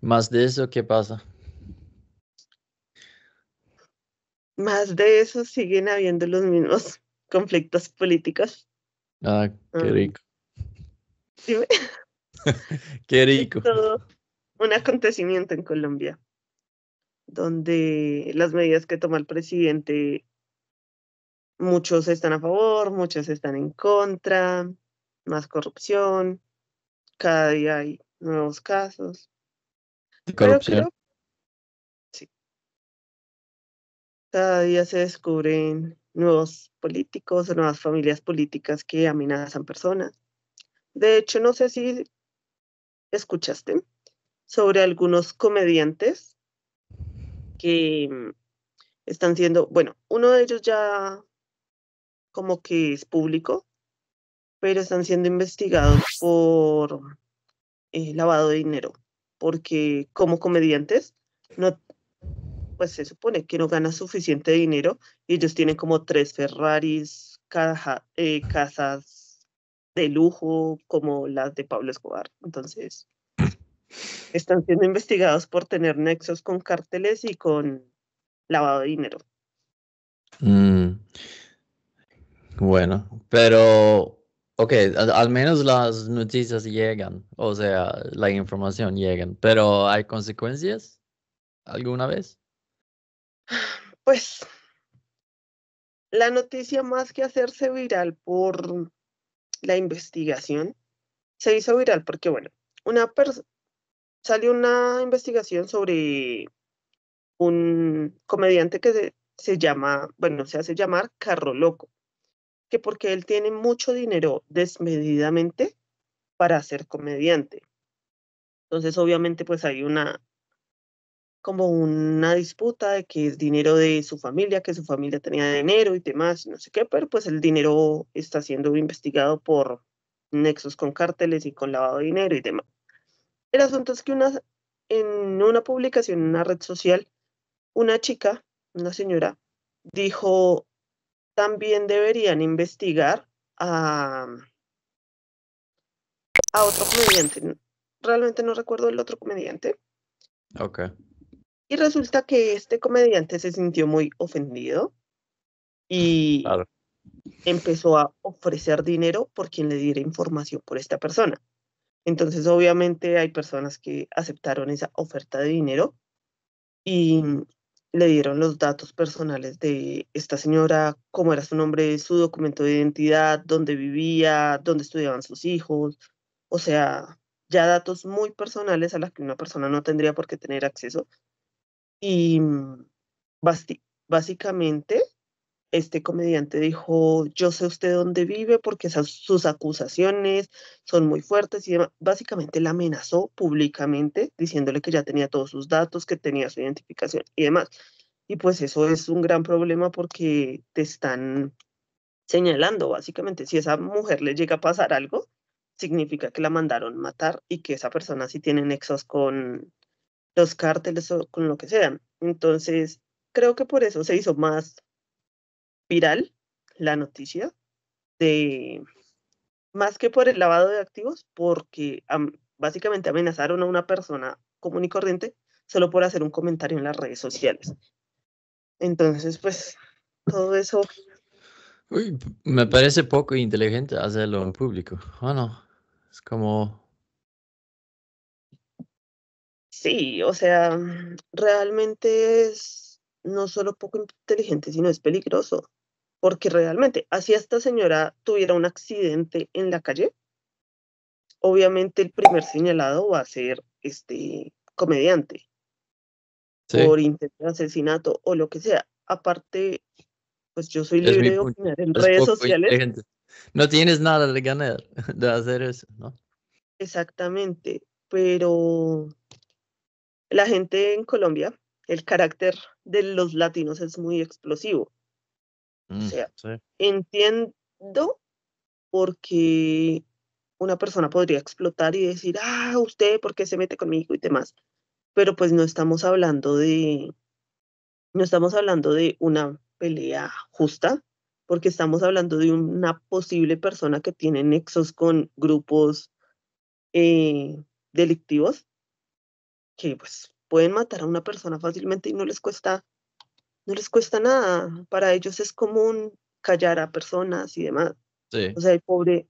Más de eso, ¿qué pasa? Más de eso siguen habiendo los mismos conflictos políticos. Ah, qué mm. rico. qué rico. un acontecimiento en Colombia, donde las medidas que toma el presidente, muchos están a favor, muchos están en contra, más corrupción, cada día hay nuevos casos. Cada día se descubren nuevos políticos, o nuevas familias políticas que amenazan personas. De hecho, no sé si escuchaste sobre algunos comediantes que mm, están siendo, bueno, uno de ellos ya como que es público, pero están siendo investigados por eh, lavado de dinero porque como comediantes no pues se supone que no gana suficiente dinero y ellos tienen como tres Ferraris, eh, casas de lujo como las de Pablo Escobar. Entonces, están siendo investigados por tener nexos con cárteles y con lavado de dinero. Mm. Bueno, pero Ok, al menos las noticias llegan, o sea, la información llega. pero ¿hay consecuencias alguna vez? Pues la noticia más que hacerse viral por la investigación, se hizo viral porque, bueno, una salió una investigación sobre un comediante que se llama, bueno, se hace llamar Carro Loco que porque él tiene mucho dinero desmedidamente para ser comediante. Entonces, obviamente, pues hay una como una disputa de que es dinero de su familia, que su familia tenía dinero y demás, no sé qué, pero pues el dinero está siendo investigado por nexos con cárteles y con lavado de dinero y demás. El asunto es que en una publicación en una red social, una chica, una señora, dijo, también deberían investigar a, a otro comediante. Realmente no recuerdo el otro comediante. Ok. Y resulta que este comediante se sintió muy ofendido y empezó a ofrecer dinero por quien le diera información por esta persona. Entonces, obviamente, hay personas que aceptaron esa oferta de dinero y le dieron los datos personales de esta señora, cómo era su nombre, su documento de identidad, dónde vivía, dónde estudiaban sus hijos, o sea, ya datos muy personales a los que una persona no tendría por qué tener acceso. Y mm, básicamente este comediante dijo, yo sé usted dónde vive porque esas, sus acusaciones son muy fuertes y básicamente la amenazó públicamente diciéndole que ya tenía todos sus datos, que tenía su identificación y demás. Y pues eso es un gran problema porque te están señalando, básicamente, si a esa mujer le llega a pasar algo, significa que la mandaron matar y que esa persona sí tiene nexos con los cárteles o con lo que sea. Entonces, creo que por eso se hizo más viral la noticia de, más que por el lavado de activos, porque básicamente amenazaron a una persona común y corriente solo por hacer un comentario en las redes sociales. Entonces, pues, todo eso... me parece poco inteligente hacerlo en público. no es como... Sí, o sea, realmente es no solo poco inteligente, sino es peligroso. Porque realmente, así esta señora tuviera un accidente en la calle, obviamente el primer señalado va a ser este comediante por intento de asesinato o lo que sea. Aparte, pues yo soy libre de opinar en redes sociales. No tienes nada de ganar de hacer eso, ¿no? Exactamente, pero la gente en Colombia, el carácter de los latinos es muy explosivo o mm, sea, entiendo porque una persona podría explotar y decir, ah, usted, ¿por qué se mete conmigo y demás? Pero pues no estamos hablando de, no estamos hablando de una pelea justa, porque estamos hablando de una posible persona que tiene nexos con grupos eh, delictivos que pues pueden matar a una persona fácilmente y no les cuesta no les cuesta nada. Para ellos es común callar a personas y demás. Sí. O sea, el pobre,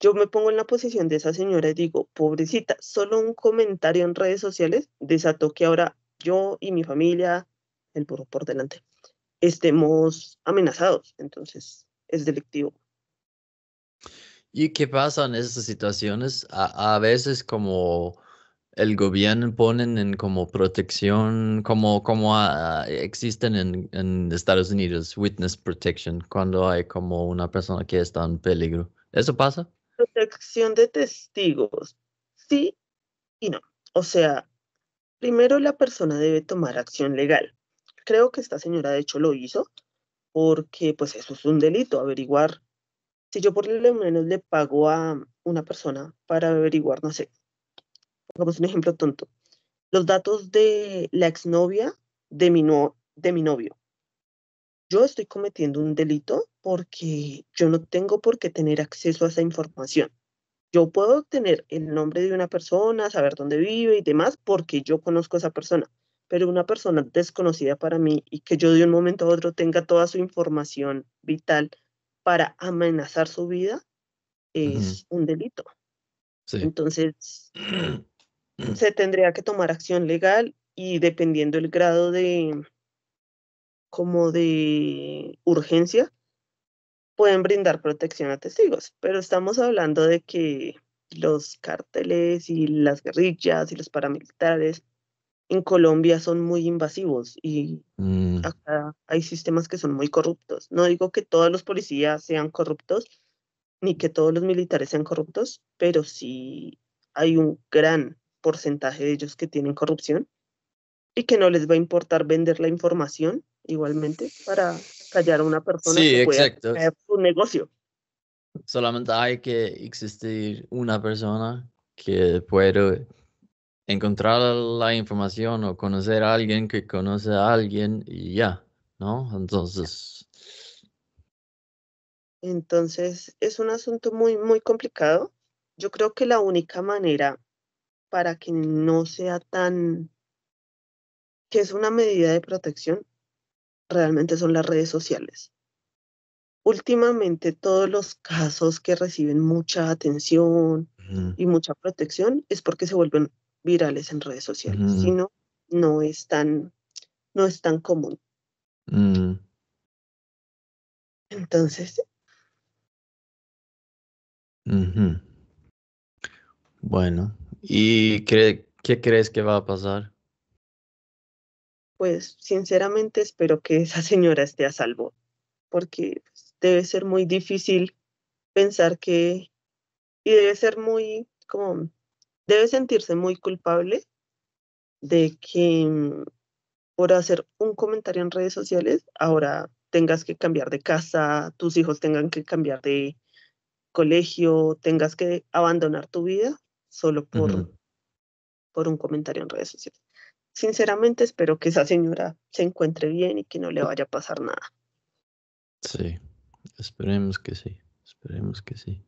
yo me pongo en la posición de esa señora y digo, pobrecita, solo un comentario en redes sociales desató que ahora yo y mi familia, el burro por delante, estemos amenazados. Entonces, es delictivo. ¿Y qué pasa en esas situaciones? a veces como el gobierno ponen en como protección, como, como ah, existen en, en, Estados Unidos, witness protection, cuando hay como una persona que está en peligro. ¿Eso pasa? Protección de testigos. Sí y no. O sea, primero la persona debe tomar acción legal. Creo que esta señora de hecho lo hizo porque pues eso es un delito, averiguar. Si yo por lo menos le pago a una persona para averiguar, no sé, Vamos, un ejemplo tonto. Los datos de la exnovia de mi, no, de mi novio. Yo estoy cometiendo un delito porque yo no tengo por qué tener acceso a esa información. Yo puedo obtener el nombre de una persona, saber dónde vive y demás, porque yo conozco a esa persona. Pero una persona desconocida para mí y que yo de un momento a otro tenga toda su información vital para amenazar su vida es un delito. Sí. Entonces, Mm. se tendría que tomar acción legal y dependiendo el grado de como de urgencia pueden brindar protección a testigos, pero estamos hablando de que los cárteles y las guerrillas y los paramilitares en Colombia son muy invasivos y mm. hay sistemas que son muy corruptos. No digo que todos los policías sean corruptos ni que todos los militares sean corruptos, pero sí hay un gran porcentaje de ellos que tienen corrupción y que no les va a importar vender la información igualmente para callar a una persona sí, que exacto. su negocio. Solamente hay que existir una persona que pueda encontrar la información o conocer a alguien que conoce a alguien y ya, ¿no? Entonces... Entonces es un asunto muy, muy complicado. Yo creo que la única manera para que no sea tan, que es una medida de protección, realmente son las redes sociales. Últimamente todos los casos que reciben mucha atención y mucha protección es porque se vuelven virales en redes sociales, si no, no es tan, no es tan común. Mm. Entonces. Bueno, ¿Y qué, crees que va a pasar? Pues sinceramente espero que esa señora esté a salvo, porque pues, debe ser muy difícil pensar que, y debe ser muy, como, debe sentirse muy culpable de que mm, por hacer un comentario en redes sociales, ahora tengas que cambiar de casa, tus hijos tengan que cambiar de colegio, tengas que abandonar tu vida solo por, por un comentario en redes sociales. Sinceramente espero que esa señora se encuentre bien y que no le vaya a pasar nada. Sí, esperemos que sí, esperemos que sí.